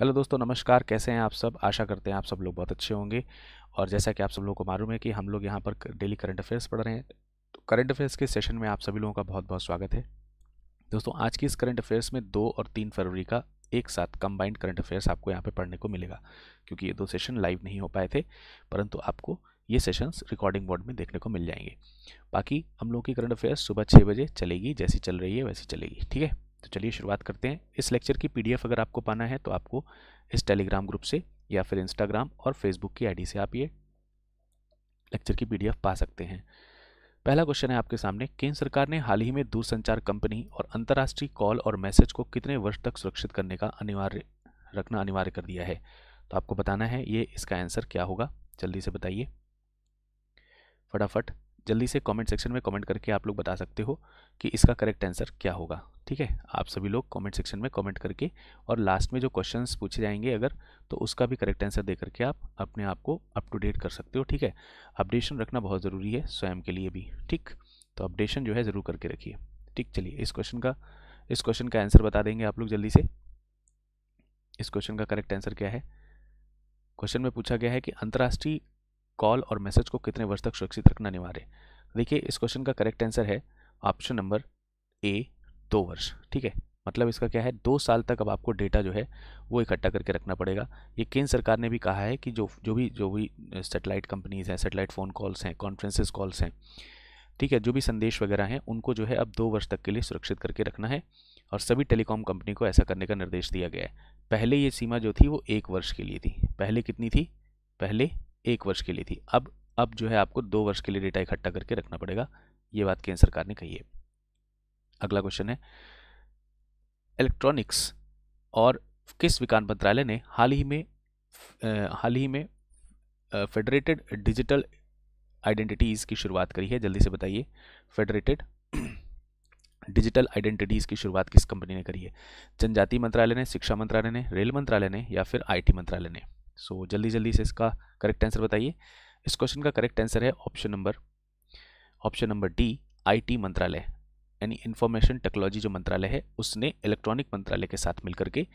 Hello दोस्तों नमस्कार कैसे हैं आप सब आशा करते हैं आप सब लोग बहुत अच्छे होंगे और जैसा कि आप सब लोगों को मालूम है कि हम लोग यहाँ पर डेली करंट अफेयर्स पढ़ रहे हैं तो करंट अफेयर्स के सेशन में आप सभी लोगों का बहुत बहुत स्वागत है दोस्तों आज की इस करंट अफेयर्स में दो और तीन फरवरी का एक साथ कम्बाइंड करंट अफेयर्स आपको यहाँ पर पढ़ने को मिलेगा क्योंकि ये दो सेशन लाइव नहीं हो पाए थे परंतु आपको ये सेशंस रिकॉर्डिंग बोर्ड में देखने को मिल जाएंगे बाकी हम लोग की करंट अफेयर्स सुबह छः बजे चलेगी जैसी चल रही है वैसी चलेगी ठीक है तो चलिए शुरुआत करते हैं इस लेक्चर की पीडीएफ अगर आपको पाना है तो आपको इस टेलीग्राम ग्रुप से या फिर इंस्टाग्राम और फेसबुक की आईडी से आप ये लेक्चर की पीडीएफ पा सकते हैं पहला क्वेश्चन है आपके सामने केंद्र सरकार ने हाल ही में दूरसंचार कंपनी और अंतर्राष्ट्रीय कॉल और मैसेज को कितने वर्ष तक सुरक्षित करने का अनिवार्य रखना अनिवार्य कर दिया है तो आपको बताना है ये इसका आंसर क्या होगा जल्दी से बताइए फटाफट जल्दी से कमेंट सेक्शन में कमेंट करके आप लोग बता सकते हो कि इसका करेक्ट आंसर क्या होगा ठीक है आप सभी लोग कमेंट सेक्शन में कमेंट करके और लास्ट में जो क्वेश्चंस पूछे जाएंगे अगर तो उसका भी करेक्ट आंसर दे करके आप अपने आप को अप टू डेट कर सकते हो ठीक है अपडेशन रखना बहुत ज़रूरी है स्वयं के लिए भी ठीक तो अपडेशन जो है ज़रूर करके रखिए ठीक चलिए इस क्वेश्चन का इस क्वेश्चन का आंसर बता देंगे आप लोग जल्दी से इस क्वेश्चन का करेक्ट आंसर क्या है क्वेश्चन में पूछा गया है कि अंतर्राष्ट्रीय कॉल और मैसेज को कितने वर्ष तक सुरक्षित रखना अनिवार्य देखिए इस क्वेश्चन का करेक्ट आंसर है ऑप्शन नंबर ए दो वर्ष ठीक है मतलब इसका क्या है दो साल तक अब आपको डेटा जो है वो इकट्ठा करके रखना पड़ेगा ये केंद्र सरकार ने भी कहा है कि जो जो भी जो भी सेटेलाइट कंपनीज़ हैं सेटेलाइट फ़ोन कॉल्स हैं कॉन्फ्रेंसिस कॉल्स हैं ठीक है जो भी संदेश वगैरह हैं उनको जो है अब दो वर्ष तक के लिए सुरक्षित करके रखना है और सभी टेलीकॉम कंपनी को ऐसा करने का निर्देश दिया गया है पहले ये सीमा जो थी वो एक वर्ष के लिए थी पहले कितनी थी पहले एक वर्ष के लिए थी अब अब जो है आपको दो वर्ष के लिए डेटा इकट्ठा करके रखना पड़ेगा ये बात केंद्र सरकार ने कही है अगला क्वेश्चन है इलेक्ट्रॉनिक्स और किस विकास मंत्रालय ने हाल ही में हाल ही में फेडरेटेड डिजिटल आइडेंटिटीज़ की शुरुआत करी है जल्दी से बताइए फेडरेटेड डिजिटल आइडेंटिटीज़ की शुरुआत किस कंपनी ने करी है जनजातीय मंत्रालय ने शिक्षा मंत्रालय ने रेल मंत्रालय ने या फिर आईटी मंत्रालय ने सो so, जल्दी जल्दी से इसका करेक्ट आंसर बताइए इस क्वेश्चन का करेक्ट आंसर है option number option number D IT मंत्रालय यानी इन्फॉर्मेशन टेक्नोलॉजी जो मंत्रालय है उसने इलेक्ट्रॉनिक मंत्रालय के साथ मिलकर के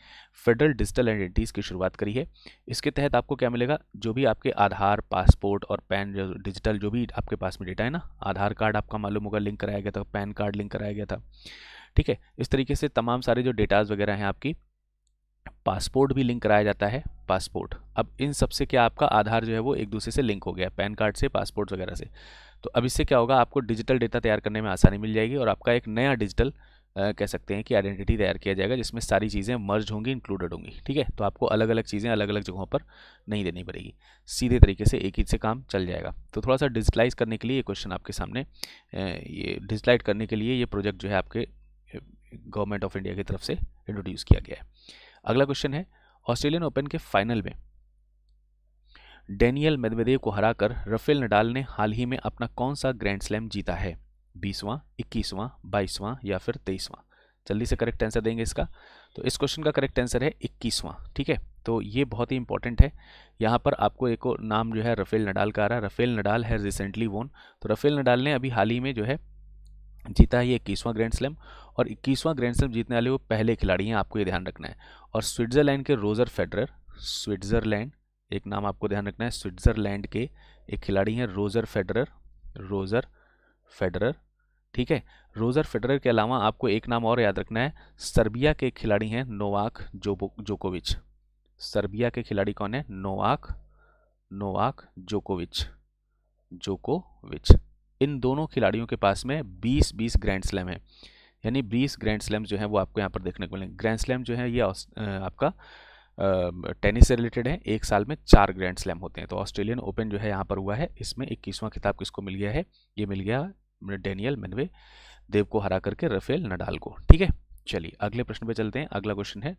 फेडरल डिजिटल आइडेंटिटीज़ की शुरुआत करी है इसके तहत आपको क्या मिलेगा जो भी आपके आधार पासपोर्ट और पैन जो डिजिटल जो भी आपके पास में डेटा है ना आधार कार्ड आपका मालूम होगा लिंक कराया गया था पैन कार्ड लिंक कराया गया था ठीक है इस तरीके से तमाम सारे जो डेटाज वगैरह हैं आपकी पासपोर्ट भी लिंक कराया जाता है पासपोर्ट अब इन सब से क्या आपका आधार जो है वो एक दूसरे से लिंक हो गया पैन कार्ड से पासपोर्ट वगैरह से तो अब इससे क्या होगा आपको डिजिटल डेटा तैयार करने में आसानी मिल जाएगी और आपका एक नया डिजिटल कह सकते हैं कि आइडेंटिटी तैयार किया जाएगा जिसमें सारी चीज़ें मर्ज होंगी इंक्लूडेड होंगी ठीक है तो आपको अलग अलग चीज़ें अलग अलग जगहों पर नहीं देनी पड़ेगी सीधे तरीके से एक ही से काम चल जाएगा तो थोड़ा सा डिजिटलाइज करने के लिए ये क्वेश्चन आपके सामने ये डिजिटलाइज करने के लिए ये प्रोजेक्ट जो है आपके गवर्नमेंट ऑफ इंडिया की तरफ से इंट्रोड्यूस किया गया है अगला क्वेश्चन है ऑस्ट्रेलियन ओपन के फाइनल में डेनियल मेदवेदेव को हराकर रफेल नडाल ने हाल ही में अपना कौन सा ग्रैंड स्लैम जीता है बीसवां इक्कीसवां बाईसवां या फिर तेईसवां जल्दी से करेक्ट आंसर देंगे इसका तो इस क्वेश्चन का करेक्ट आंसर है इक्कीसवां ठीक है तो ये बहुत ही इंपॉर्टेंट है यहाँ पर आपको एक नाम जो है रफेल नडाल का आ रहा है रफेल नडाल है रिसेंटली वोन तो रफेल नडाल ने अभी हाल ही में जो है जीता है ये इक्कीसवां ग्रैंड स्लैम और इक्कीसवां ग्रैंड स्लैम जीतने वाले वो पहले खिलाड़ी हैं आपको ये ध्यान रखना है और स्विट्ज़रलैंड के रोजर फेडरर स्विट्ज़रलैंड एक नाम आपको ध्यान रखना है स्विट्ज़रलैंड के एक खिलाड़ी हैं रोजर फेडरर रोजर फेडरर ठीक है रोजर फेडरर के अलावा आपको एक नाम और याद रखना है सर्बिया के खिलाड़ी हैं नोवाक जोकोविच सर्बिया के खिलाड़ी कौन है नोवाक नोवाक जोकोविच जोकोविच इन दोनों खिलाड़ियों के पास में 20 20 ग्रैंड स्लैम है यानी 20 ग्रैंड स्लैम जो है वो आपको यहाँ पर देखने को मिलेंगे ग्रैंड स्लैम जो है ये आपका टेनिस से रिलेटेड है एक साल में चार ग्रैंड स्लैम होते हैं तो ऑस्ट्रेलियन ओपन जो है यहाँ पर हुआ है इसमें इक्कीसवां खिताब किसको मिल गया है ये मिल गया डेनियल मेनवे देव को हरा करके रफेल नडाल को ठीक है चलिए अगले प्रश्न पे चलते हैं अगला क्वेश्चन है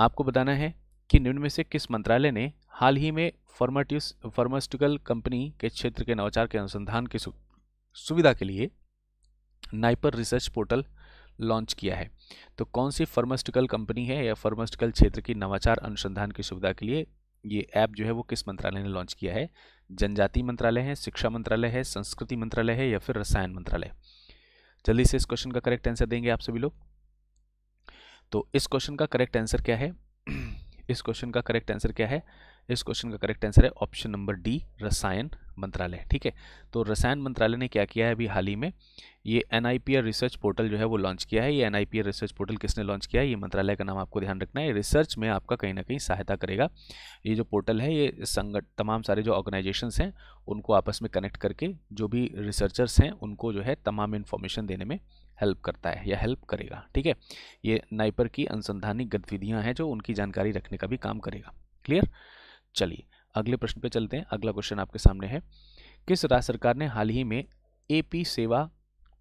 आपको बताना है कि निम्न में से किस मंत्रालय ने हाल ही में फॉर्माटिवस फार्मास्यूटिकल कंपनी के क्षेत्र के नवाचार के अनुसंधान की सुविधा के लिए नाइपर रिसर्च पोर्टल लॉन्च किया है तो कौन सी फार्मास्यूटिकल कंपनी है या फार्मास्यूटिकल क्षेत्र की नवाचार अनुसंधान की सुविधा के लिए ये ऐप जो है वो किस मंत्रालय ने लॉन्च किया है जनजाति मंत्रालय है शिक्षा मंत्रालय है संस्कृति मंत्रालय है या फिर रसायन मंत्रालय जल्दी से इस क्वेश्चन का करेक्ट आंसर देंगे आप सभी लोग तो इस क्वेश्चन का करेक्ट आंसर क्या है इस क्वेश्चन का करेक्ट आंसर क्या है इस क्वेश्चन का करेक्ट आंसर है ऑप्शन नंबर डी रसायन मंत्रालय ठीक है तो रसायन मंत्रालय ने क्या किया है अभी हाल ही में ये एन रिसर्च पोर्टल जो है वो लॉन्च किया है ये एन रिसर्च पोर्टल किसने लॉन्च किया है ये मंत्रालय का नाम आपको ध्यान रखना है रिसर्च में आपका कहीं ना कहीं सहायता करेगा ये जो पोर्टल है ये संगठ तमाम सारे जो ऑर्गेनाइजेशन हैं उनको आपस में कनेक्ट करके जो भी रिसर्चर्स हैं उनको जो है तमाम इन्फॉर्मेशन देने में हेल्प करता है या हेल्प करेगा ठीक है ये नाइपर की अनुसंधानिक गतिविधियाँ हैं जो उनकी जानकारी रखने का भी काम करेगा क्लियर चलिए अगले प्रश्न पे चलते हैं अगला क्वेश्चन आपके सामने है किस राज्य सरकार ने हाल ही में एपी सेवा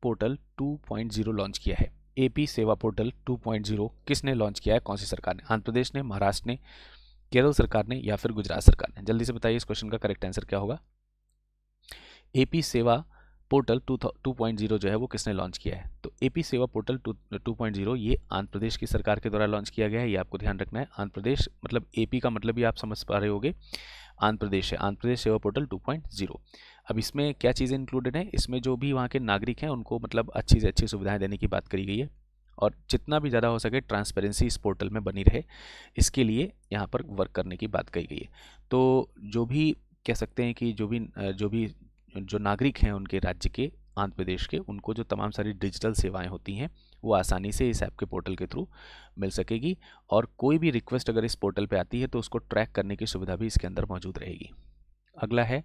पोर्टल 2.0 लॉन्च किया है एपी सेवा पोर्टल 2.0 किसने लॉन्च किया है कौन सी सरकार ने आंध्र प्रदेश ने महाराष्ट्र ने केरल सरकार ने या फिर गुजरात सरकार ने जल्दी से बताइए इस क्वेश्चन का करेक्ट आंसर क्या होगा एपी सेवा पोर्टल टू पॉइंट जीरो जो है वो किसने लॉन्च किया है तो एपी सेवा पोर्टल टू पॉइंट जीरो ये आंध्र प्रदेश की सरकार के द्वारा लॉन्च किया गया है ये आपको ध्यान रखना है आंध्र प्रदेश मतलब एपी का मतलब भी आप समझ पा रहे होंगे आंध्र प्रदेश है आंध्र प्रदेश सेवा पोर्टल 2.0 अब इसमें क्या चीज़ें इंक्लूडेड हैं इसमें जो भी वहाँ के नागरिक हैं उनको मतलब अच्छी से अच्छी सुविधाएँ देने की बात करी गई है और जितना भी ज़्यादा हो सके ट्रांसपेरेंसी इस पोर्टल में बनी रहे इसके लिए यहाँ पर वर्क करने की बात कही गई है तो जो भी कह सकते हैं कि जो भी जो भी जो नागरिक हैं उनके राज्य के आंध्र प्रदेश के उनको जो तमाम सारी डिजिटल सेवाएं होती हैं वो आसानी से इस ऐप के पोर्टल के थ्रू मिल सकेगी और कोई भी रिक्वेस्ट अगर इस पोर्टल पे आती है तो उसको ट्रैक करने की सुविधा भी इसके अंदर मौजूद रहेगी अगला है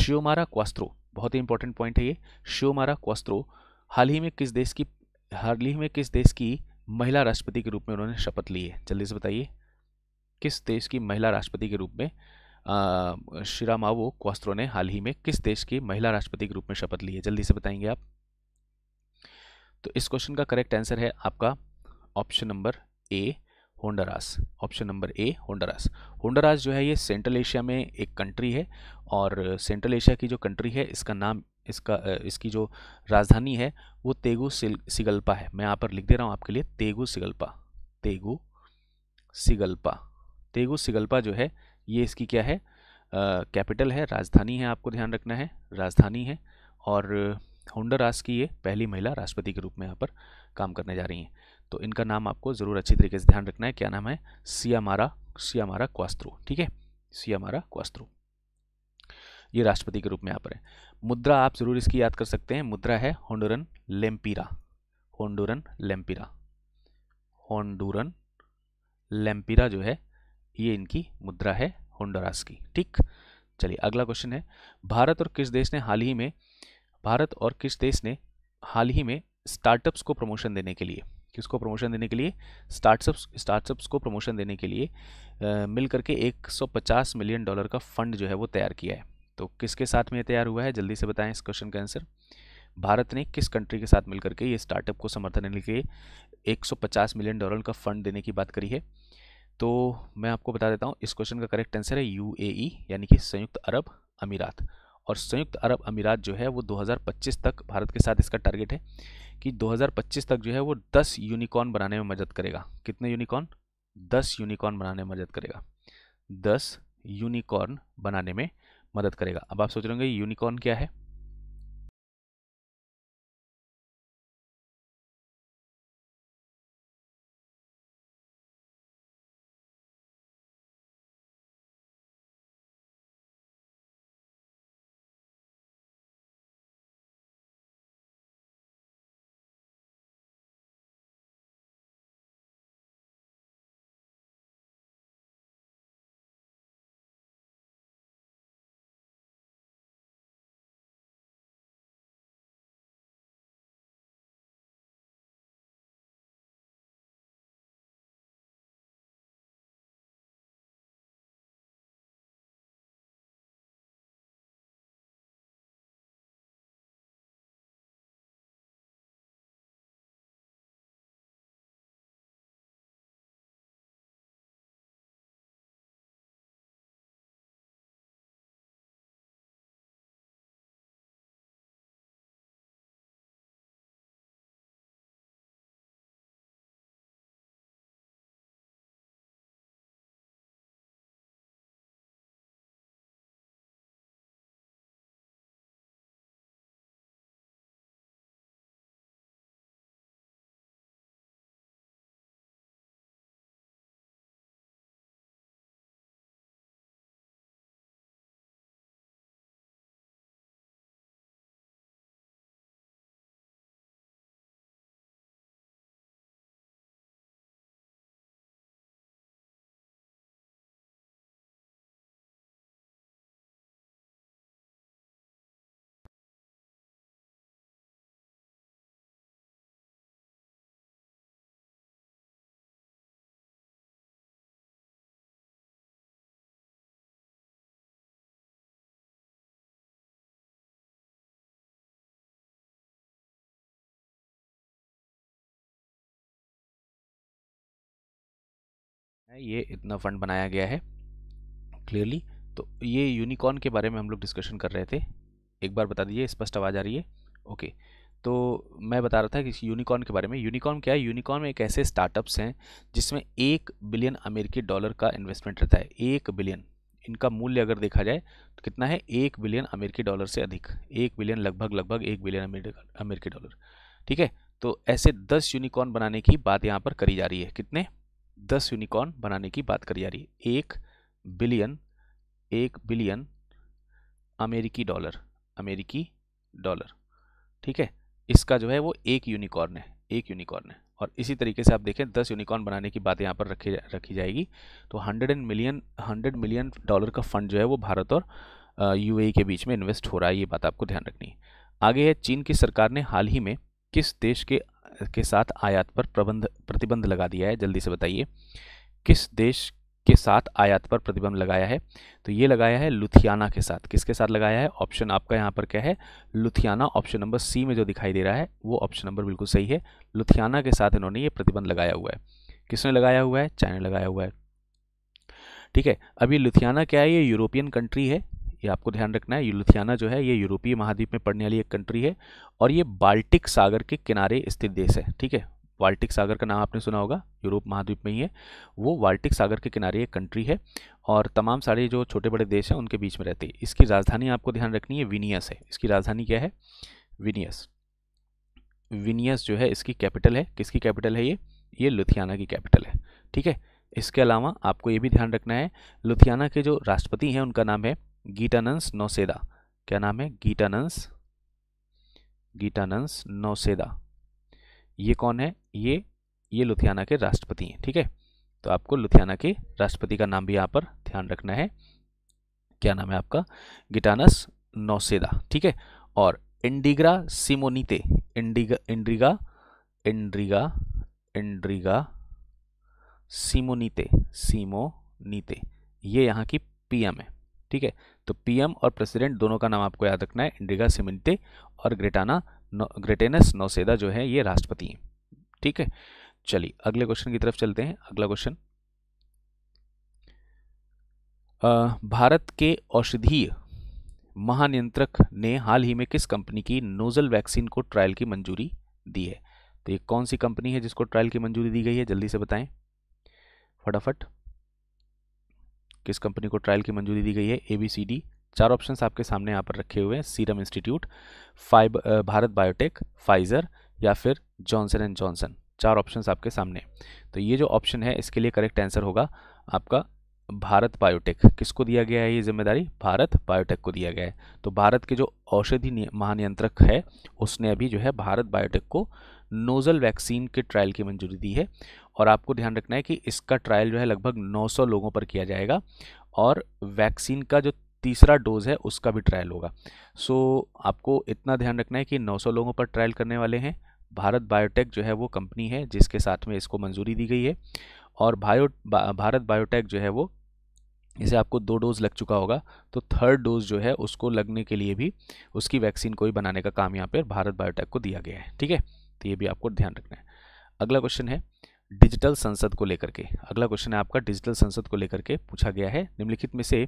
शिवमारा क्वास्त्रो बहुत ही इंपॉर्टेंट पॉइंट है ये शिवमारा क्वास्त्रो हाल ही में किस देश की हाल ही में किस देश की महिला राष्ट्रपति के रूप में उन्होंने शपथ ली है जल्दी से बताइए किस देश की महिला राष्ट्रपति के रूप में शिरामावो क्वास्त्रो ने हाल ही में किस देश की महिला राष्ट्रपति के रूप में शपथ ली है जल्दी से बताएंगे आप तो इस क्वेश्चन का करेक्ट आंसर है आपका option number A Honduras option number A Honduras Honduras जो है ये सेंट्रल एशिया में एक कंट्री है और सेंट्रल एशिया की जो कंट्री है इसका नाम इसका इसकी जो राजधानी है वो तेगू सिगल्पा है मैं यहाँ पर लिख दे रहा हूँ आपके लिए तेगू सिगल्पा तेगू सिगल्पा तेगू सिगल्पा जो है ये इसकी क्या है कैपिटल है राजधानी है आपको ध्यान रखना है राजधानी है और होंडरास की ये पहली महिला राष्ट्रपति के रूप में यहाँ पर काम करने जा रही हैं तो इनका नाम आपको ज़रूर अच्छी तरीके से ध्यान रखना है क्या नाम है सियामारा सियामारा क्वास्त्रो ठीक है सियामारा क्वास्त्रो ये राष्ट्रपति के रूप में यहाँ पर है मुद्रा आप ज़रूर इसकी याद कर सकते हैं मुद्रा है होंडोरन लेम्पीरा होंडोरन लेम्पिरा होंडोरन लेम्पिरा जो है ये इनकी मुद्रा है होंडरास की ठीक चलिए अगला क्वेश्चन है भारत और किस देश ने हाल ही में भारत और किस देश ने हाल ही में स्टार्टअप्स को प्रमोशन देने के लिए किसको प्रमोशन देने के लिए स्टार्टअप्स स्टार्टअप्स को प्रमोशन देने के लिए मिलकर के 150 मिलियन डॉलर का फंड जो है वो तैयार किया है तो किसके साथ में तैयार हुआ है जल्दी से बताएं इस क्वेश्चन का आंसर भारत ने किस कंट्री के साथ मिलकर के ये स्टार्टअप को समर्थन देने के लिए एक मिलियन डॉलर का फंड देने की बात करी है तो मैं आपको बता देता हूँ इस क्वेश्चन का करेक्ट आंसर है यू e, यानी कि संयुक्त अरब अमीरात और संयुक्त अरब अमीरात जो है वो 2025 तक भारत के साथ इसका टारगेट है कि 2025 तक जो है वो 10 यूनिकॉर्न बनाने में मदद करेगा कितने यूनिकॉर्न 10 यूनिकॉर्न बनाने में मदद करेगा 10 यूनिकॉर्न बनाने में मदद करेगा अब आप सोच रहे होंगे यूनिकॉर्न क्या है है ये इतना फंड बनाया गया है क्लियरली तो ये यूनिकॉर्न के बारे में हम लोग डिस्कशन कर रहे थे एक बार बता दीजिए स्पष्ट आवाज़ आ रही है ओके तो मैं बता रहा था कि यूनिकॉर्न के बारे में यूनिकॉर्न क्या है यूनिकॉर्न में एक ऐसे स्टार्टअप्स हैं जिसमें एक बिलियन अमेरिकी डॉलर का इन्वेस्टमेंट रहता है एक बिलियन इनका मूल्य अगर देखा जाए तो कितना है एक बिलियन अमेरिकी डॉलर से अधिक एक बिलियन लगभग लगभग एक बिलियन अमेरिकी डॉलर ठीक है तो ऐसे दस यूनिकॉर्न बनाने की बात यहाँ पर करी जा रही है कितने दस यूनिकॉर्न बनाने की बात करी जा रही है एक बिलियन एक बिलियन अमेरिकी डॉलर अमेरिकी डॉलर ठीक है इसका जो है वो एक यूनिकॉर्न है एक यूनिकॉर्न है और इसी तरीके से आप देखें दस यूनिकॉर्न बनाने की बात यहाँ पर रखी जा, रखी जाएगी तो hundred and million hundred million dollar का फंड जो है वो भारत और यूएई e के बीच में इन्वेस्ट हो रहा है ये बात आपको ध्यान रखनी है आगे है चीन की सरकार ने हाल ही में किस देश के के साथ आयात पर प्रबंध प्रतिबंध लगा दिया है जल्दी से बताइए किस देश के साथ आयात पर प्रतिबंध लगाया है तो ये लगाया है लुथियाना के साथ किसके साथ लगाया है ऑप्शन आपका यहाँ पर क्या है लुथियाना ऑप्शन नंबर सी में जो दिखाई दे रहा है वो ऑप्शन नंबर बिल्कुल सही है लुथियाना के साथ इन्होंने ये प्रतिबंध लगाया हुआ है किसने लगाया हुआ है चाइना लगाया हुआ है ठीक है अभी लुथियाना क्या है ये यूरोपियन कंट्री है ये आपको ध्यान रखना है लुथियाना जो है ये यूरोपीय महाद्वीप में पड़ने वाली एक कंट्री है और ये बाल्टिक सागर के किनारे स्थित देश है ठीक है बाल्टिक सागर का नाम आपने सुना होगा यूरोप महाद्वीप में ही है वो बाल्टिक सागर के किनारे एक कंट्री है और तमाम सारे जो छोटे बड़े देश हैं उनके बीच में रहती है इसकी राजधानी आपको ध्यान रखनी है विनियस है इसकी राजधानी क्या है विनियस विनियस जो है इसकी कैपिटल है किसकी कैपिटल है ये ये लुथियाना की कैपिटल है ठीक है इसके अलावा आपको ये भी ध्यान रखना है लुथियाना के जो राष्ट्रपति हैं उनका नाम है गीटानंस नौसेदा क्या नाम है गीटानंस गीटानंस नौसेदा ये कौन है ये ये लुधियाना के राष्ट्रपति हैं ठीक है तो आपको लुधियाना के राष्ट्रपति का नाम भी यहाँ पर ध्यान रखना है क्या नाम है आपका गिटानस नौसेदा ठीक है और इंडिग्रा सिमोनीते इंडिगा इंड्रिगा इंड्रिगा इंड्रिगा सिमोनीते सीमोनीते ये यहाँ की पीएम है ठीक है तो पीएम और प्रेसिडेंट दोनों का नाम आपको याद रखना है इंडिगा सिमिंटे और ग्रेटाना ग्रेटेनस नौसेदा जो है ये राष्ट्रपति हैं ठीक है चलिए अगले क्वेश्चन की तरफ चलते हैं अगला क्वेश्चन भारत के औषधीय महानियंत्रक ने हाल ही में किस कंपनी की नोजल वैक्सीन को ट्रायल की मंजूरी दी है तो ये कौन सी कंपनी है जिसको ट्रायल की मंजूरी दी गई है जल्दी से बताएं फटाफट -फड़। किस कंपनी को ट्रायल की मंजूरी दी गई है ए बी सी डी चार ऑप्शन आपके सामने यहाँ पर रखे हुए हैं सीरम इंस्टीट्यूट फाइब भारत बायोटेक फाइजर या फिर जॉनसन एंड जॉनसन चार ऑप्शन आपके सामने तो ये जो ऑप्शन है इसके लिए करेक्ट आंसर होगा आपका भारत बायोटेक किसको दिया गया है ये जिम्मेदारी भारत बायोटेक को दिया गया है तो भारत के जो औषधि महानियंत्रक है उसने अभी जो है भारत बायोटेक को नोज़ल वैक्सीन के ट्रायल की मंजूरी दी है और आपको ध्यान रखना है कि इसका ट्रायल जो है लगभग 900 लोगों पर किया जाएगा और वैक्सीन का जो तीसरा डोज है उसका भी ट्रायल होगा सो so, आपको इतना ध्यान रखना है कि 900 लोगों पर ट्रायल करने वाले हैं भारत बायोटेक जो है वो कंपनी है जिसके साथ में इसको मंजूरी दी गई है और बायो बा, भारत बायोटेक जो है वो इसे आपको दो डोज लग चुका होगा तो थर्ड डोज जो है उसको लगने के लिए भी उसकी वैक्सीन को ही बनाने का काम यहाँ पर भारत बायोटेक को दिया गया है ठीक है तो ये भी आपको ध्यान रखना है अगला क्वेश्चन है डिजिटल संसद को लेकर के अगला क्वेश्चन है आपका डिजिटल संसद को लेकर के पूछा गया है निम्नलिखित में से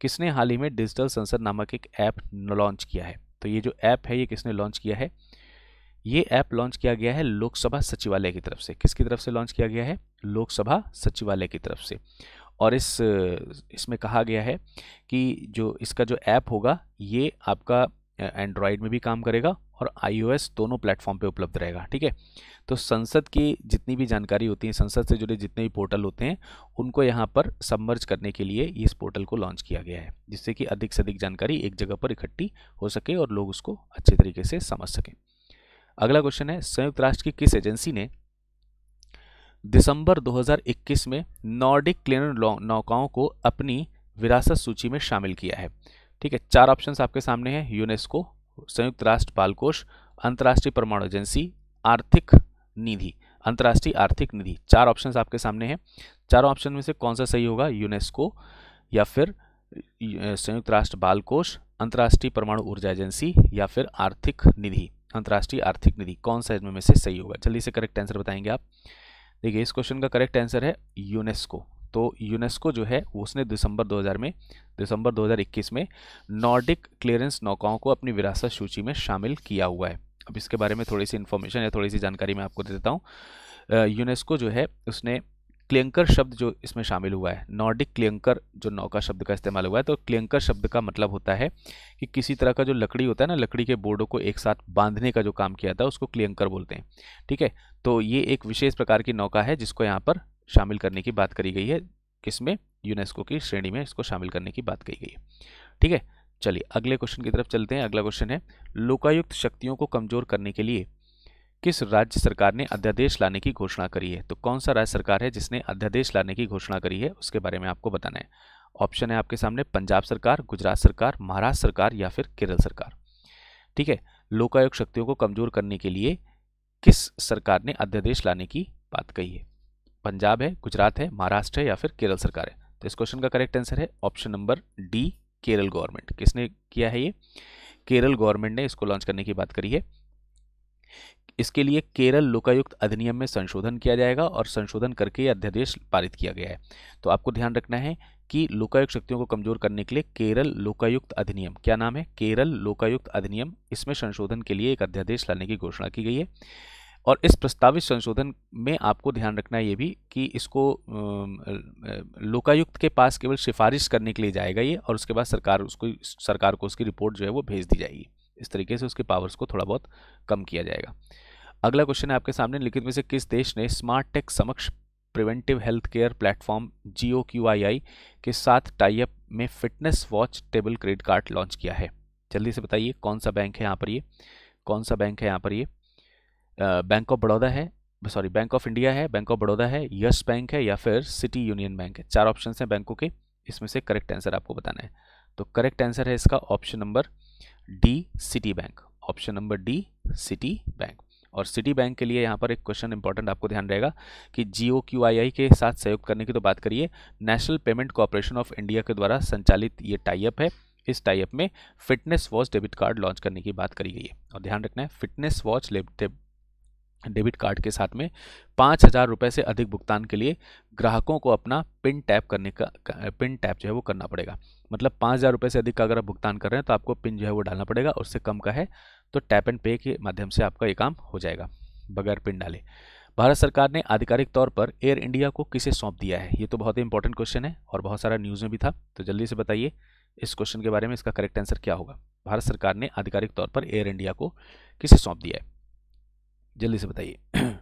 किसने हाल ही में डिजिटल संसद नामक एक ऐप लॉन्च किया है तो ये जो ऐप है ये किसने लॉन्च किया है ये ऐप लॉन्च किया गया है लोकसभा सचिवालय की तरफ से किसकी तरफ से लॉन्च किया गया है लोकसभा सचिवालय की तरफ से और इस इसमें कहा गया है कि जो इसका जो ऐप होगा ये आपका एंड्रॉयड में भी काम करेगा और आईओएस दोनों प्लेटफॉर्म पे उपलब्ध रहेगा ठीक है तो संसद की जितनी भी जानकारी होती है संसद से जुड़े जितने भी पोर्टल होते हैं उनको यहाँ पर सबमर्ज करने के लिए इस पोर्टल को लॉन्च किया गया है जिससे कि अधिक से अधिक जानकारी एक जगह पर इकट्ठी हो सके और लोग उसको अच्छे तरीके से समझ सकें अगला क्वेश्चन है संयुक्त राष्ट्र की किस एजेंसी ने दिसंबर 2021 में नॉर्डिक क्लीनर नौकाओं को अपनी विरासत सूची में शामिल किया है ठीक है चार ऑप्शंस आपके सामने हैं यूनेस्को संयुक्त राष्ट्र बाल कोष अंतर्राष्ट्रीय परमाणु एजेंसी आर्थिक निधि अंतर्राष्ट्रीय आर्थिक निधि चार ऑप्शन आपके सामने हैं चारों ऑप्शन में से कौन सा सही होगा यूनेस्को या फिर संयुक्त राष्ट्र बाल कोष अंतर्राष्ट्रीय परमाणु ऊर्जा एजेंसी या फिर आर्थिक निधि अंतर्राष्ट्रीय आर्थिक निधि कौन सा इसमें से सही होगा जल्दी से करेक्ट आंसर बताएंगे आप देखिए इस क्वेश्चन का करेक्ट आंसर है यूनेस्को तो यूनेस्को जो है उसने दिसंबर 2000 में दिसंबर 2021 में नॉर्डिक क्लियरेंस नौकाओं को अपनी विरासत सूची में शामिल किया हुआ है अब इसके बारे में थोड़ी सी इन्फॉर्मेशन या थोड़ी सी जानकारी मैं आपको दे देता हूँ यूनेस्को जो है उसने क्लियंकर शब्द जो इसमें शामिल हुआ है नॉर्डिक क्लियंकर जो नौका शब्द का इस्तेमाल हुआ है तो क्लियंकर शब्द का मतलब होता है कि किसी तरह का जो लकड़ी होता है ना लकड़ी के बोर्डों को एक साथ बांधने का जो काम किया था उसको क्लियंकर बोलते हैं ठीक है तो ये एक विशेष प्रकार की नौका है जिसको यहाँ पर शामिल करने की बात करी गई है किसमें यूनेस्को की श्रेणी में इसको शामिल करने की बात कही गई है ठीक है चलिए अगले क्वेश्चन की तरफ चलते हैं अगला क्वेश्चन है लोकायुक्त शक्तियों को कमजोर करने के लिए किस राज्य सरकार ने अध्यादेश लाने की घोषणा करी है तो कौन सा राज्य सरकार है जिसने अध्यादेश लाने की घोषणा करी है उसके बारे में आपको बताना है ऑप्शन है आपके सामने पंजाब सरकार गुजरात सरकार महाराष्ट्र सरकार या फिर केरल सरकार ठीक है लोकायुक्त शक्तियों को कमजोर करने के लिए किस सरकार ने अध्यादेश लाने की बात कही है पंजाब है गुजरात है महाराष्ट्र है या फिर केरल सरकार है तो इस क्वेश्चन का करेक्ट आंसर है option number D Kerala government किसने किया है ये केरल गवर्नमेंट ने इसको लॉन्च करने की बात करी है इसके लिए केरल लोकायुक्त अधिनियम में संशोधन किया जाएगा और संशोधन करके अध्यादेश पारित किया गया है तो आपको ध्यान रखना है कि लोकायुक्त शक्तियों को कमजोर करने के लिए केरल लोकायुक्त अधिनियम क्या नाम है केरल लोकायुक्त अधिनियम इसमें संशोधन के लिए एक अध्यादेश लाने की घोषणा की गई है और इस प्रस्तावित संशोधन में आपको ध्यान रखना ये भी कि इसको लोकायुक्त के पास केवल सिफारिश करने के लिए जाएगा ये और उसके बाद सरकार उसको सरकार को उसकी रिपोर्ट जो है वो भेज दी जाएगी इस तरीके से उसके पावर्स को थोड़ा बहुत कम किया जाएगा अगला क्वेश्चन है आपके सामने लिखित में से किस देश ने स्मार्ट टेक समक्ष preventive health care platform GOQii के साथ टाइप में फिटनेस वॉच टेबल क्रेडिट कार्ड लॉन्च किया है जल्दी से बताइए कौन सा बैंक है यहाँ पर ये कौन सा बैंक है यहाँ पर ये बैंक ऑफ बड़ौदा है सॉरी बैंक ऑफ इंडिया है बैंक ऑफ बड़ौदा है यस बैंक है या फिर सिटी यूनियन बैंक है चार ऑप्शन हैं बैंकों के इसमें से करेक्ट आंसर आपको बताना है तो करेक्ट आंसर है इसका option number D Citi Bank option number D Citi Bank और सिटी बैंक के लिए यहाँ पर एक क्वेश्चन इंपॉर्टेंट आपको ध्यान रहेगा कि जियो क्यू आई आई के साथ सहयोग करने की तो बात करिए National Payment Corporation of India के द्वारा संचालित ये टाइप है इस टाइप में fitness watch debit card launch करने की बात करी गई है और ध्यान रखना है फिटनेस वॉच डेबिट कार्ड के साथ में पाँच हज़ार रुपये से अधिक भुगतान के लिए ग्राहकों को अपना पिन टैप करने का पिन टैप जो है वो करना पड़ेगा मतलब पाँच हज़ार रुपये से अधिक का अगर आप भुगतान कर रहे हैं तो आपको पिन जो है वो डालना पड़ेगा उससे कम का है तो टैप एंड पे के माध्यम से आपका ये काम हो जाएगा बगैर पिन डाले भारत सरकार ने आधिकारिक तौर पर एयर इंडिया को किसे सौंप दिया है ये तो बहुत ही इंपॉर्टेंट क्वेश्चन है और बहुत सारा न्यूज़ में भी था तो जल्दी से बताइए इस क्वेश्चन के बारे में इसका करेक्ट आंसर क्या होगा भारत सरकार ने आधिकारिक तौर पर एयर इंडिया को किसे सौंप दिया है जल्दी से बताइए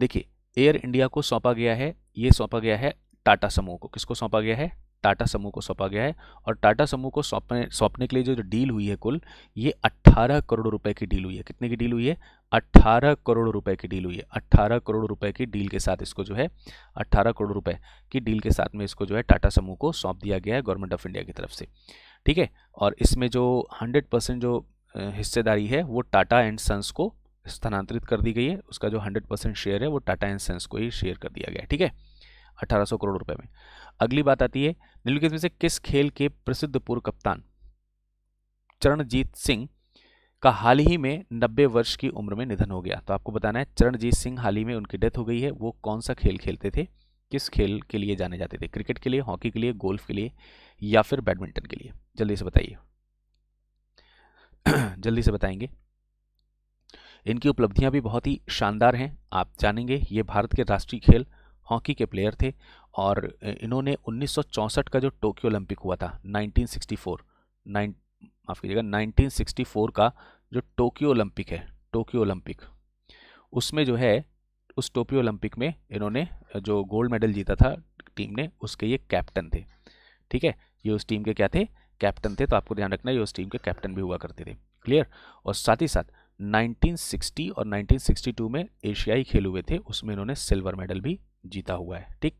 देखिए एयर इंडिया को सौंपा गया है ये सौंपा गया है टाटा समूह को किसको सौंपा गया है टाटा समूह को सौंपा गया है और टाटा समूह को सौंपने सौंपने के लिए जो डील हुई है कुल ये 18 करोड़ रुपए की डील हुई है कितने की डील हुई है 18 करोड़ रुपए की डील हुई है 18 करोड़ रुपए की डील के साथ इसको जो है 18 करोड़ रुपए की डील के साथ में इसको जो है टाटा समूह को सौंप दिया गया है गवर्नमेंट ऑफ इंडिया की तरफ से ठीक है और इसमें जो हंड्रेड जो हिस्सेदारी है वो टाटा एंड सन्स को स्थानांतरित कर दी गई है उसका जो 100 परसेंट शेयर है वो टाटा एंड सेंस को ही शेयर कर दिया गया है ठीक है 1800 करोड़ रुपए में अगली बात आती है निम्नलिखित में से किस खेल के प्रसिद्ध पूर्व कप्तान चरणजीत सिंह का हाल ही में नब्बे वर्ष की उम्र में निधन हो गया तो आपको बताना है चरणजीत सिंह हाल ही में उनकी डेथ हो गई है वो कौन सा खेल खेलते थे किस खेल के लिए जाने जाते थे क्रिकेट के लिए हॉकी के लिए गोल्फ के लिए या फिर बैडमिंटन के लिए जल्दी से बताइए जल्दी से बताएंगे इनकी उपलब्धियां भी बहुत ही शानदार हैं आप जानेंगे ये भारत के राष्ट्रीय खेल हॉकी के प्लेयर थे और इन्होंने 1964 का जो टोक्यो ओलंपिक हुआ था 1964 नाइन माफ़ कीजिएगा 1964 का जो टोक्यो ओलंपिक है टोक्यो ओलंपिक उसमें जो है उस टोक्यो ओलंपिक में इन्होंने जो गोल्ड मेडल जीता था टीम ने उसके ये कैप्टन थे ठीक है ये उस टीम के क्या थे कैप्टन थे तो आपको ध्यान रखना ये उस टीम के कैप्टन भी हुआ करते थे क्लियर और साथ ही साथ 1960 और 1962 में एशियाई खेल हुए थे उसमें इन्होंने सिल्वर मेडल भी जीता हुआ है ठीक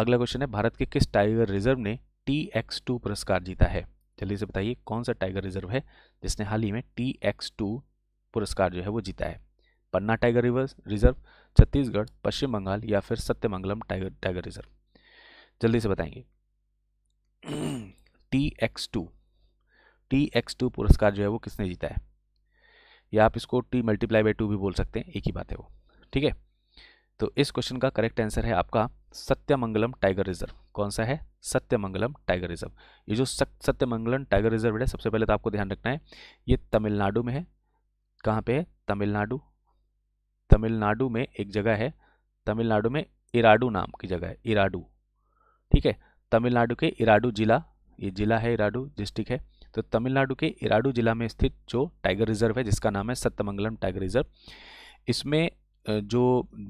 अगला क्वेश्चन है भारत के किस टाइगर रिजर्व ने टी एक्स टू पुरस्कार जीता है जल्दी से बताइए कौन सा टाइगर रिजर्व है जिसने हाल ही में टी एक्स टू पुरस्कार जो है वो जीता है Panna tiger reverse reserve Chhattisgarh पश्चिम बंगाल या फिर सत्यमंगलम टाइगर टाइगर रिजर्व जल्दी से बताएंगे T X two T X two पुरस्कार जो है वो किसने जीता है या आप इसको टी मल्टीप्लाई बाई टू भी बोल सकते हैं एक ही बात है वो ठीक है तो इस क्वेश्चन का करेक्ट आंसर है आपका सत्यमंगलम टाइगर रिजर्व कौन सा है सत्यमंगलम टाइगर रिजर्व ये जो सत्यमंगलम टाइगर रिजर्व है सबसे पहले तो आपको ध्यान रखना है ये तमिलनाडु में है कहाँ पे है तमिलनाडु तमिलनाडु में एक जगह है तमिलनाडु में इराडू नाम की जगह है इराडू ठीक है तमिलनाडु के इराडू जिला ये जिला है इराडू डिस्ट्रिक्ट है तो तमिलनाडु के इराडू जिला में स्थित जो टाइगर रिजर्व है जिसका नाम है सत्यमंगलम टाइगर रिजर्व इसमें जो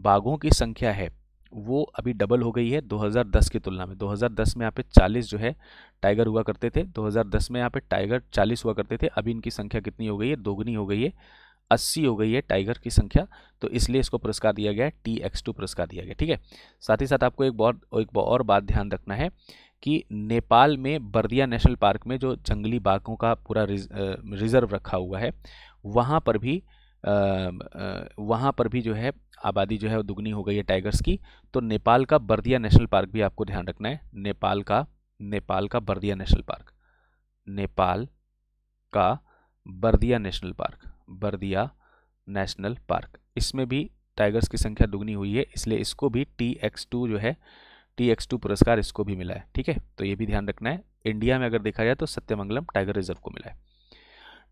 बाघों की संख्या है वो अभी डबल हो गई है 2010 की तुलना में 2010 में यहाँ पे 40 जो है टाइगर हुआ करते थे 2010 में यहाँ पे टाइगर 40 हुआ करते थे अभी इनकी संख्या कितनी हो गई है दोगुनी हो गई है 80 हो गई है टाइगर की संख्या तो इसलिए इसको पुरस्कार दिया गया है टी एक्स टू पुरस्कार दिया गया ठीक है साथ ही साथ आपको एक बहुत एक और बात ध्यान रखना है कि नेपाल में बर्दिया नेशनल पार्क में जो जंगली बाघों का पूरा रिज, रिज़र्व रखा हुआ है वहाँ पर भी वहाँ पर भी जो है आबादी जो है दुगनी हो गई है टाइगर्स की तो नेपाल का बर्दिया नेशनल पार्क भी आपको ध्यान रखना है नेपाल का नेपाल का बर्दिया नेशनल पार्क नेपाल का Bardia national park Bardia national park इसमें भी टाइगर्स की संख्या दुगनी हुई है इसलिए इसको भी टी एक्स टू जो है टी एक्स टू पुरस्कार इसको भी मिला है ठीक है तो ये भी ध्यान रखना है इंडिया में अगर देखा जाए तो सत्यमंगलम टाइगर रिजर्व को मिला है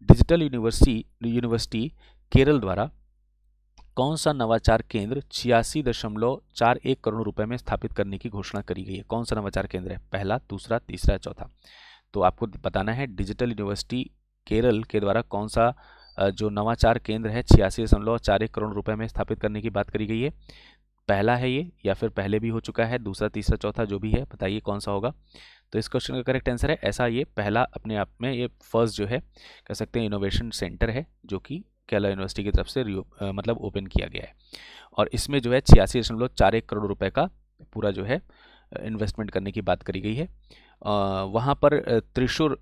डिजिटल यूनिवर्सिटी यूनिवर्सिटी केरल द्वारा कौन सा नवाचार केंद्र छियासी दशमलव चार एक करोड़ रुपए में स्थापित करने की घोषणा करी गई है कौन सा नवाचार केंद्र है पहला दूसरा तीसरा चौथा तो आपको बताना है डिजिटल यूनिवर्सिटी केरल के द्वारा कौन सा जो नवाचार केंद्र है छियासी दशमलव चार एक करोड़ रुपए में स्थापित करने की बात करी गई है पहला है ये या फिर पहले भी हो चुका है दूसरा तीसरा चौथा जो भी है बताइए कौन सा होगा तो इस क्वेश्चन का करेक्ट आंसर है ऐसा ये पहला अपने आप में ये फर्स्ट जो है कह सकते हैं इनोवेशन सेंटर है जो कि केला यूनिवर्सिटी की तरफ से आ, मतलब ओपन किया गया है और इसमें जो है छियासी दशमलव चार एक करोड़ रुपये का पूरा जो है इन्वेस्टमेंट करने की बात करी गई है वहाँ पर त्रिशूर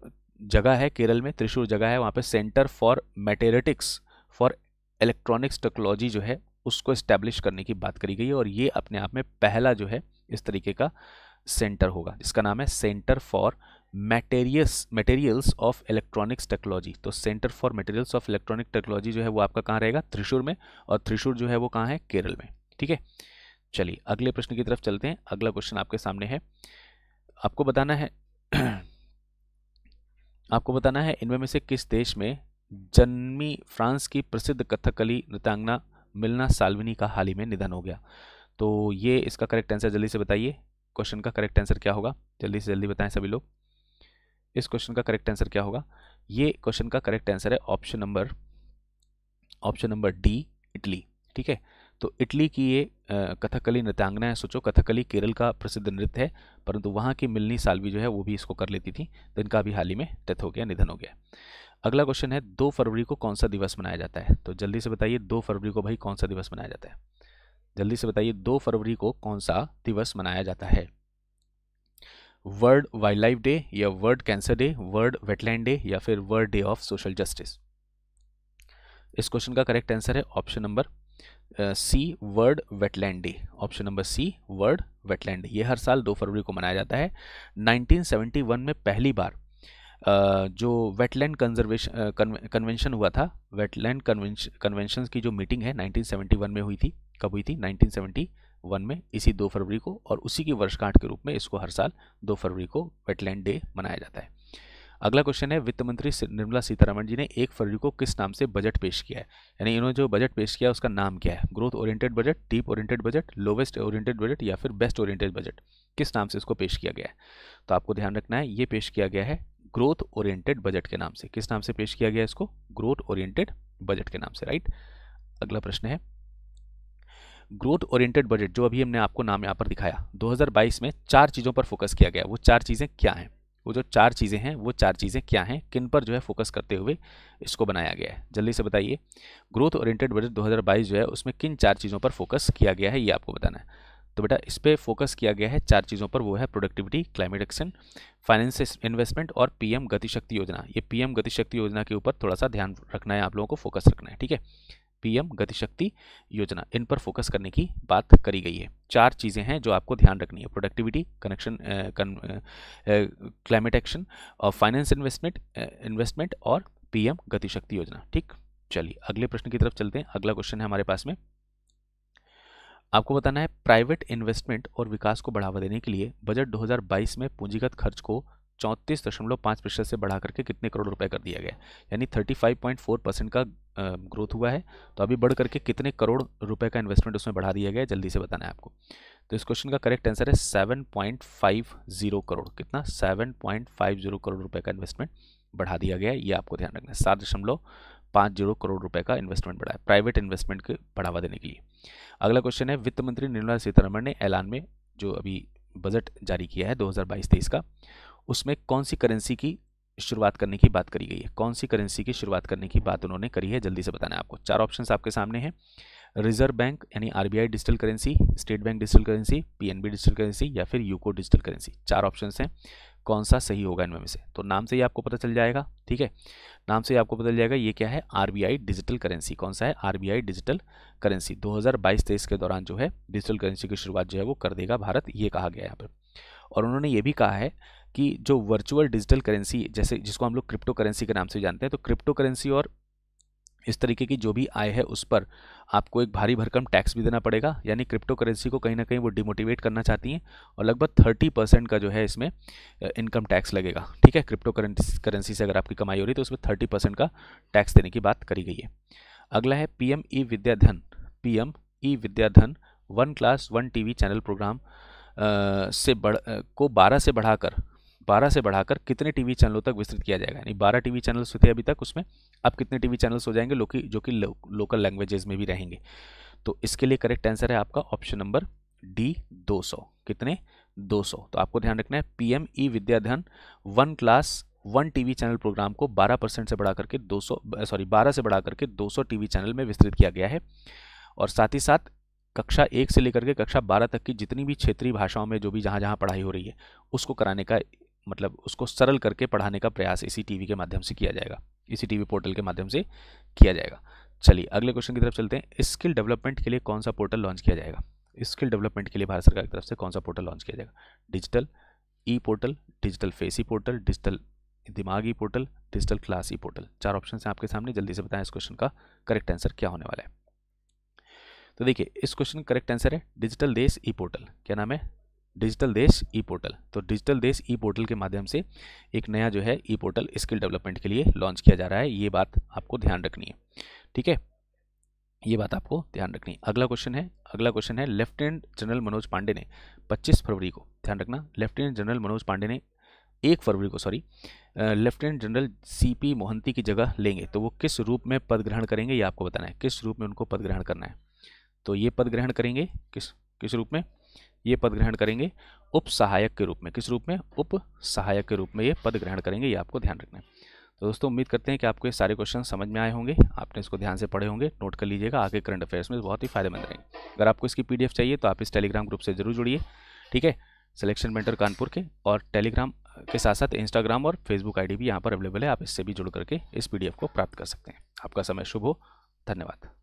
जगह है केरल में त्रिशूर जगह है वहाँ पर सेंटर फॉर मेटेरेटिक्स फॉर इलेक्ट्रॉनिक्स टेक्नोलॉजी जो है उसको इस्टेब्लिश करने की बात करी गई है और ये अपने आप में पहला जो है इस तरीके का सेंटर होगा इसका नाम है centre for materials materials of electronics technology तो centre for materials of electronic technology जो है वो आपका कहाँ रहेगा त्रिशूर में और त्रिशूर जो है वो कहाँ है केरल में ठीक है चलिए अगले प्रश्न की तरफ चलते हैं अगला क्वेश्चन आपके सामने है आपको बताना है आपको बताना है इनमें में से किस देश में जन्मी फ्रांस की प्रसिद्ध कथकली नृत्यांगना मिलना सालविनी का हाल ही में निधन हो गया तो ये इसका करेक्ट आंसर जल्दी से बताइए क्वेश्चन का करेक्ट आंसर क्या होगा जल्दी से जल्दी बताएं सभी लोग इस क्वेश्चन का करेक्ट आंसर क्या होगा ये क्वेश्चन का करेक्ट आंसर है option number option number D Italy ठीक है तो इटली की ये कथकली नृत्यांगना है सोचो कथकली केरल का प्रसिद्ध नृत्य है परंतु वहाँ की मिलनी सालवी जो है वो भी इसको कर लेती थी तो इनका भी हाल ही में डेथ हो गया निधन हो गया अगला क्वेश्चन है दो फरवरी को कौन सा दिवस मनाया जाता है तो जल्दी से बताइए दो फरवरी को भाई कौन सा दिवस मनाया जाता है जल्दी से बताइए दो फरवरी को कौन सा दिवस मनाया जाता है वर्ल्ड वाइल्ड लाइफ डे या world cancer day world wetland day या फिर world day of social justice इस क्वेश्चन का करेक्ट आंसर है option number C world wetland day option number C world wetland ये हर साल दो फरवरी को मनाया जाता है 1971 में पहली बार जो वेटलैंड कंजर्वेशन कन्वेंशन हुआ था वेटलैंड कन्वेंशन की जो मीटिंग है 1971 में हुई थी कब हुई थी 1971 में इसी दो फरवरी को और उसी की वर्षगांठ के रूप में इसको हर साल दो फरवरी को वेटलैंड डे मनाया जाता है अगला क्वेश्चन है वित्त मंत्री निर्मला सीतारमण जी ने एक फरवरी को किस नाम से बजट पेश किया है यानी इन्होंने जो बजट पेश किया उसका नाम क्या है growth oriented budget deep oriented budget lowest oriented budget या फिर बेस्ट ओरिएंटेड बजट किस नाम से इसको पेश किया गया है तो आपको ध्यान रखना है ये पेश किया गया है ग्रोथ ओरिएंटेड बजट के नाम से किस नाम से पेश किया गया इसको ग्रोथ ओरिएंटेड बजट के नाम से राइट अगला प्रश्न है ग्रोथ ओरिएंटेड बजट जो अभी हमने आपको नाम यहाँ पर दिखाया 2022 में चार चीज़ों पर फोकस किया गया वो चार चीज़ें क्या हैं वो जो चार चीज़ें हैं वो चार चीज़ें क्या हैं किन पर जो है फोकस करते हुए इसको बनाया गया है जल्दी से बताइए ग्रोथ ओरिएंटेड बजट 2022 जो है उसमें किन चार चीज़ों पर फोकस किया गया है ये आपको बताना है तो बेटा इस पर फोकस किया गया है चार चीज़ों पर वो है productivity climate action finance investment और पीएम गतिशक्ति योजना ये पीएम गतिशक्ति योजना के ऊपर थोड़ा सा ध्यान रखना है आप लोगों को फोकस रखना है ठीक है पीएम गतिशक्ति योजना इन पर फोकस करने की बात करी गई है चार चीज़ें हैं जो आपको ध्यान रखनी है प्रोडक्टिविटी कनेक्शन क्लाइमेट एक्शन और फाइनेंस इन्वेस्टमेंट इन्वेस्टमेंट और पीएम गतिशक्ति योजना ठीक चलिए अगले प्रश्न की तरफ चलते हैं अगला क्वेश्चन है हमारे पास में आपको बताना है प्राइवेट इन्वेस्टमेंट और विकास को बढ़ावा देने के लिए बजट 2022 में पूंजीगत खर्च को चौंतीस दशमलव पाँच प्रतिशत से बढ़ा करके कितने करोड़ रुपए कर दिया गया यानी thirty five point four percent का ग्रोथ हुआ है तो अभी बढ़ करके कितने करोड़ रुपए का इन्वेस्टमेंट उसमें बढ़ा दिया गया है जल्दी से बताना है आपको तो इस क्वेश्चन का करेक्ट आंसर है seven point five zero crore कितना seven point five zero crore रुपये का इन्वेस्टमेंट बढ़ा दिया गया है ये आपको ध्यान रखना है सात दशमलव पाँच जीरो करोड़ रुपए का इन्वेस्टमेंट बढ़ाया प्राइवेट इन्वेस्टमेंट को बढ़ावा देने के लिए अगला क्वेश्चन है वित्त मंत्री निर्मला सीतारमण ने ऐलान में जो अभी बजट जारी किया है 2022-23 का उसमें कौन सी करेंसी की शुरुआत करने की बात करी गई है कौन सी करेंसी की शुरुआत करने की बात उन्होंने करी है जल्दी से बताना है आपको चार ऑप्शन आपके सामने हैं रिजर्व बैंक यानी RBI digital currency state bank digital currency PNB digital currency या फिर यूको डिजिटल करेंसी चार ऑप्शन हैं कौन सा सही होगा इनमें से तो नाम से ही आपको पता चल जाएगा ठीक है नाम से ही आपको पता चल जाएगा ये क्या है आरबीआई डिजिटल करेंसी कौन सा है आरबीआई डिजिटल करेंसी 2022 हज़ार के दौरान जो है डिजिटल करेंसी की शुरुआत जो है वो कर देगा भारत ये कहा गया यहाँ पर और उन्होंने ये भी कहा है कि जो वर्चुअल डिजिटल करेंसी जैसे जिसको हम लोग क्रिप्टो करेंसी के नाम से जानते हैं तो क्रिप्टो करेंसी और इस तरीके की जो भी आय है उस पर आपको एक भारी भरकम टैक्स भी देना पड़ेगा यानी क्रिप्टो करेंसी को कहीं ना कहीं वो डिमोटिवेट करना चाहती हैं और लगभग थर्टी परसेंट का जो है इसमें इनकम टैक्स लगेगा ठीक है क्रिप्टो करेंसी से अगर आपकी कमाई हो रही है तो उसमें थर्टी परसेंट का टैक्स देने की बात करी गई है अगला है P M E Vidyadhan P M E Vidyadhan one class one T channel program से बढ़ को बारह से बढ़ाकर 12 से बढ़ाकर कितने टीवी चैनलों तक विस्तृत किया जाएगा यानी 12 टीवी चैनल्स थे अभी तक उसमें अब कितने टीवी चैनल्स हो जाएंगे लोकी जो कि लो, लोकल लैंग्वेजेस में भी रहेंगे तो इसके लिए करेक्ट आंसर है आपका ऑप्शन नंबर डी 200 कितने 200 तो आपको ध्यान रखना है P M E Vidyadhan one class one TV channel program को 12 परसेंट से बढ़ा करके 200 सॉरी 12 से बढ़ा करके 200 टीवी चैनल में विस्तृत किया गया है और साथ ही साथ कक्षा एक से लेकर के कक्षा बारह तक की जितनी भी क्षेत्रीय भाषाओं में जो भी जहाँ जहाँ पढ़ाई हो रही है उसको कराने का मतलब उसको सरल करके पढ़ाने का प्रयास इसी टीवी के माध्यम से किया जाएगा इसी टीवी पोर्टल के माध्यम से किया जाएगा चलिए अगले क्वेश्चन की तरफ चलते हैं स्किल डेवलपमेंट के लिए कौन सा पोर्टल लॉन्च किया जाएगा स्किल डेवलपमेंट के लिए भारत सरकार की तरफ से कौन सा पोर्टल लॉन्च किया जाएगा डिजिटल ई पोर्टल डिजिटल फेसी पोर्टल डिजिटल दिमागी portal digital class e portal चार ऑप्शन हैं आपके सामने जल्दी से बताएं इस क्वेश्चन का करेक्ट आंसर क्या होने वाला है तो देखिए इस क्वेश्चन का करेक्ट आंसर है डिजिटल देश ई पोर्टल क्या नाम है डिजिटल देश ई पोर्टल तो डिजिटल देश ई पोर्टल के माध्यम से एक नया जो है ई पोर्टल स्किल डेवलपमेंट के लिए लॉन्च किया जा रहा है ये बात आपको ध्यान रखनी है ठीक है ये बात आपको ध्यान रखनी है अगला क्वेश्चन है अगला क्वेश्चन है लेफ्टिनेंट जनरल मनोज पांडे ने 25 फरवरी को ध्यान रखना लेफ्टिनेंट जनरल मनोज पांडे ने एक फरवरी को sorry lieutenant general CP Mohanty की जगह लेंगे तो वो किस रूप में पद ग्रहण करेंगे ये आपको बताना है किस रूप में उनको पद ग्रहण करना है तो ये पद ग्रहण करेंगे किस किस रूप में ये पद ग्रहण करेंगे उप सहायक के रूप में किस रूप में उप सहायक के रूप में ये पद ग्रहण करेंगे ये आपको ध्यान रखना है तो दोस्तों उम्मीद करते हैं कि आपको ये सारे क्वेश्चन समझ में आए होंगे आपने इसको ध्यान से पढ़े होंगे नोट कर लीजिएगा आगे करंट अफेयर्स में बहुत ही फायदेमंद रहेंगे अगर आपको इसकी पीडीएफ चाहिए तो आप इस टेलीग्राम ग्रुप से जरूर जुड़िए ठीक है सिलेक्शन मेंटर कानपुर के और टेलीग्राम के साथ साथ इंस्टाग्राम और फेसबुक आई भी यहाँ पर अवेलेबल है आप इससे भी जुड़ करके इस पी को प्राप्त कर सकते हैं आपका समय शुभ हो धन्यवाद